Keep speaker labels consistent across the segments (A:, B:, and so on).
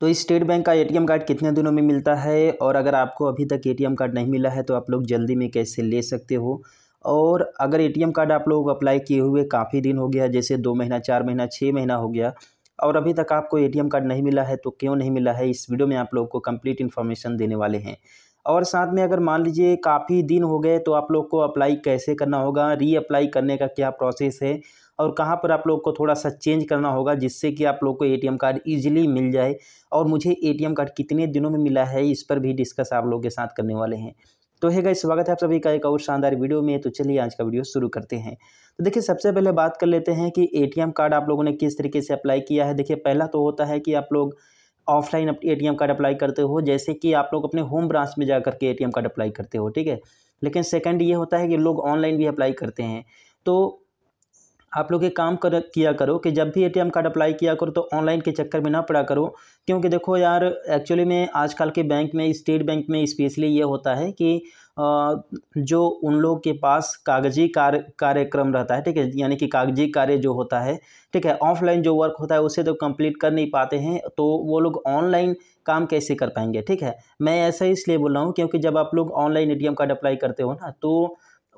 A: तो state bank का ATM card कितने दिनों में मिलता है और अगर आपको अभी तक एटीएम कार्ड नहीं मिला है तो आप लोग जल्दी में कैसे ले सकते हो और अगर एटीएम कार्ड आप लोग अप्लाई किए हुए काफ़ी दिन हो गया जैसे दो महीना चार महीना छः महीना हो गया और अभी तक आपको एटीएम कार्ड नहीं मिला है तो क्यों नहीं मिला है इस वीडियो में आप लोग को कम्प्लीट इन्फॉर्मेशन देने वाले हैं और साथ में अगर मान लीजिए काफ़ी दिन हो गए तो आप लोग को अप्लाई कैसे करना होगा री अप्लाई करने का क्या प्रोसेस है और कहाँ पर आप लोग को थोड़ा सा चेंज करना होगा जिससे कि आप लोग को एटीएम कार्ड ईजिली मिल जाए और मुझे एटीएम कार्ड कितने दिनों में मिला है इस पर भी डिस्कस आप लोग के साथ करने वाले हैं तो है गई स्वागत है आप सभी का एक और शानदार वीडियो में तो चलिए आज का वीडियो शुरू करते हैं तो देखिए सबसे पहले बात कर लेते हैं कि एटीएम कार्ड आप लोगों ने किस तरीके से अप्लाई किया है देखिए पहला तो होता है कि आप लोग ऑफलाइन एटीएम कार्ड अप्लाई करते हो जैसे कि आप लोग अपने होम ब्रांच में जा करके ए कार्ड अप्लाई करते हो ठीक है लेकिन सेकंड ये होता है कि लोग ऑनलाइन भी अप्लाई करते हैं तो आप लोग ये काम कर किया करो कि जब भी एटीएम कार्ड अप्लाई किया करो तो ऑनलाइन के चक्कर में ना पड़ा करो क्योंकि देखो यार एक्चुअली में आजकल के बैंक में स्टेट बैंक में स्पेशली ये होता है कि जो उन लोग के पास कागजी कार्य कार्यक्रम रहता है ठीक है यानी कि कागजी कार्य जो होता है ठीक है ऑफलाइन जो वर्क होता है उसे तो कंप्लीट कर नहीं पाते हैं तो वो लोग ऑनलाइन काम कैसे कर पाएंगे ठीक है मैं ऐसा इसलिए बोल रहा हूँ क्योंकि जब आप लोग ऑनलाइन ए कार्ड अप्लाई करते हो ना तो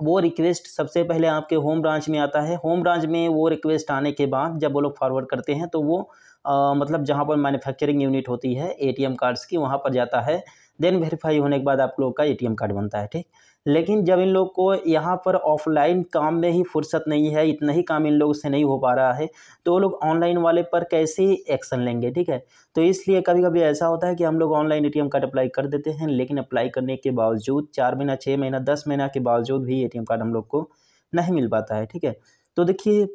A: वो रिक्वेस्ट सबसे पहले आपके होम ब्रांच में आता है होम ब्रांच में वो रिक्वेस्ट आने के बाद जब वो लोग फॉरवर्ड करते हैं तो वो आ, मतलब जहाँ पर मैन्युफैक्चरिंग यूनिट होती है एटीएम कार्ड्स की वहाँ पर जाता है देन वेरीफाई होने के बाद आप लोग का एटीएम कार्ड बनता है ठीक लेकिन जब इन लोग को यहाँ पर ऑफलाइन काम में ही फुर्सत नहीं है इतना ही काम इन लोग से नहीं हो पा रहा है तो वो लोग ऑनलाइन वाले पर कैसे एक्शन लेंगे ठीक है तो इसलिए कभी कभी ऐसा होता है कि हम लोग ऑनलाइन ए कार्ड अप्लाई कर देते हैं लेकिन अप्लाई करने के बावजूद चार महीना छः महीना दस महीना के बावजूद भी ए कार्ड हम लोग को नहीं मिल पाता है ठीक है तो देखिए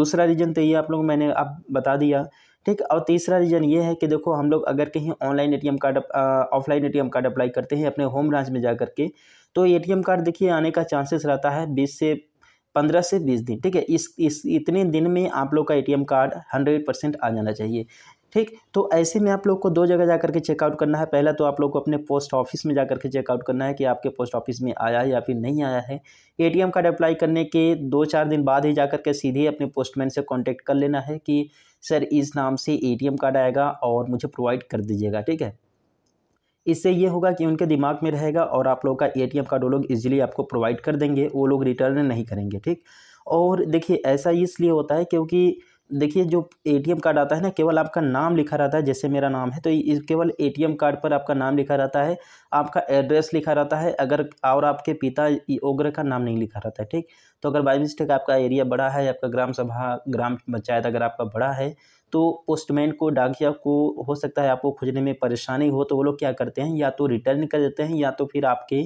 A: दूसरा रीज़न तो ये आप लोग मैंने आप बता दिया ठीक और तीसरा रीज़न ये है कि देखो हम लोग अगर कहीं online ATM card offline ATM card apply करते हैं अपने होम ब्रांच में जा करके तो एटीएम कार्ड देखिए आने का चांसेस रहता है बीस से पंद्रह से बीस दिन ठीक है इस इस इतने दिन में आप लोग का एटीएम कार्ड हंड्रेड परसेंट आ जाना चाहिए ठीक तो ऐसे में आप लोग को दो जगह जा करके चेकआउट करना है पहला तो आप लोग को अपने पोस्ट ऑफिस में जा करके चेकआउट करना है कि आपके पोस्ट ऑफिस में आया है या फिर नहीं आया है एटीएम कार्ड अप्लाई करने के दो चार दिन बाद ही जा करके सीधे अपने पोस्टमैन से कॉन्टेक्ट कर लेना है कि सर इस नाम से एम कार्ड आएगा और मुझे प्रोवाइड कर दीजिएगा ठीक है इससे ये होगा कि उनके दिमाग में रहेगा और आप लोग का एम कार्ड वो लोग ईजिली आपको प्रोवाइड कर देंगे वो लोग रिटर्न नहीं करेंगे ठीक और देखिए ऐसा इसलिए होता है क्योंकि देखिए जो एटीएम कार्ड आता है ना केवल आपका नाम लिखा रहता है जैसे मेरा नाम है तो केवल एटीएम कार्ड पर आपका नाम लिखा रहता है आपका एड्रेस लिखा रहता है अगर और आपके पिता ओग्र का नाम नहीं लिखा रहता है ठीक तो अगर बाई मिस्टेक आपका एरिया बड़ा है आपका ग्राम सभा ग्राम पंचायत अगर आपका बड़ा है तो पोस्टमैन को डाकिया को हो सकता है आपको खोजने में परेशानी हो तो वो लोग क्या करते हैं या तो रिटर्न कर देते हैं या तो फिर आपके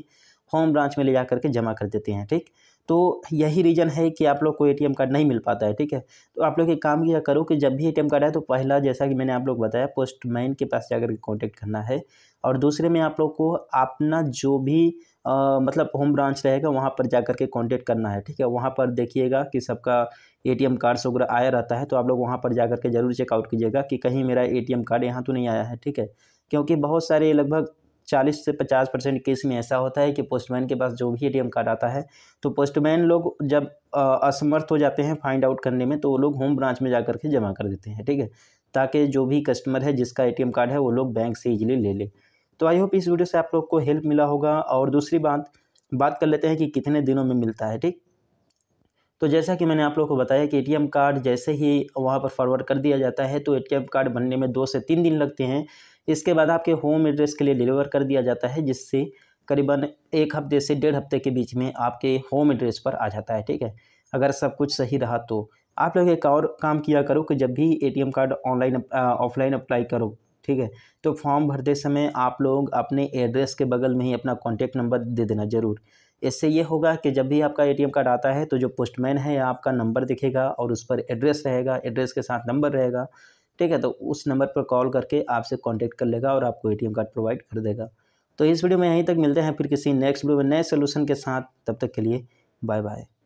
A: होम ब्रांच में ले जा करके जमा कर देते हैं ठीक तो यही रीज़न है कि आप लोग को एटीएम कार्ड नहीं मिल पाता है ठीक है तो आप लोग एक काम किया करो कि जब भी एटीएम कार्ड आए तो पहला जैसा कि मैंने आप लोग बताया पोस्टमैन के पास जाकर के कॉन्टेक्ट करना है और दूसरे में आप लोग को अपना जो भी आ, मतलब होम ब्रांच रहेगा वहाँ पर जा के कॉन्टेक्ट करना है ठीक है वहाँ पर देखिएगा कि सबका ए टी एम कार्ड्स वगैरह आया रहता है तो आप लोग वहाँ पर जा कर के ज़रूर चेकआउट कीजिएगा कि कहीं मेरा ए टी एम कार्ड यहाँ तो नहीं आया है ठीक है क्योंकि बहुत सारे लगभग चालीस से पचास परसेंट केस में ऐसा होता है कि पोस्टमैन के पास जो भी एटीएम कार्ड आता है तो पोस्टमैन लोग जब असमर्थ हो जाते हैं फाइंड आउट करने में तो वो लोग होम ब्रांच में जा कर के जमा कर देते हैं ठीक है ताकि जो भी कस्टमर है जिसका एटीएम कार्ड है वो लोग बैंक से इजीली ले लें तो आई होप इस वीडियो से आप लोग को हेल्प मिला होगा और दूसरी बात बात कर लेते हैं कि कितने दिनों में मिलता है ठीक तो जैसा कि मैंने आप लोगों को बताया कि एटीएम कार्ड जैसे ही वहाँ पर फॉरवर्ड कर दिया जाता है तो एटीएम कार्ड बनने में दो से तीन दिन लगते हैं इसके बाद आपके होम एड्रेस के लिए डिलीवर कर दिया जाता है जिससे करीबन एक हफ्ते से डेढ़ हफ्ते के बीच में आपके होम एड्रेस पर आ जाता है ठीक है अगर सब कुछ सही रहा तो आप लोग एक और काम किया करो कि जब भी ATM card online offline apply करो ठीक है तो फॉर्म भरते समय आप लोग अपने एड्रेस के बगल में ही अपना कॉन्टैक्ट नंबर दे देना ज़रूर इससे ये होगा कि जब भी आपका एटीएम कार्ड आता है तो जो पोस्टमैन है आपका नंबर दिखेगा और उस पर एड्रेस रहेगा एड्रेस के साथ नंबर रहेगा ठीक है तो उस नंबर पर कॉल करके आपसे कॉन्टैक्ट कर लेगा और आपको ए कार्ड प्रोवाइड कर देगा तो इस वीडियो में यहीं तक मिलते हैं फिर किसी नेक्स्ट वीडियो में नए सोल्यूशन के साथ तब तक के लिए बाय बाय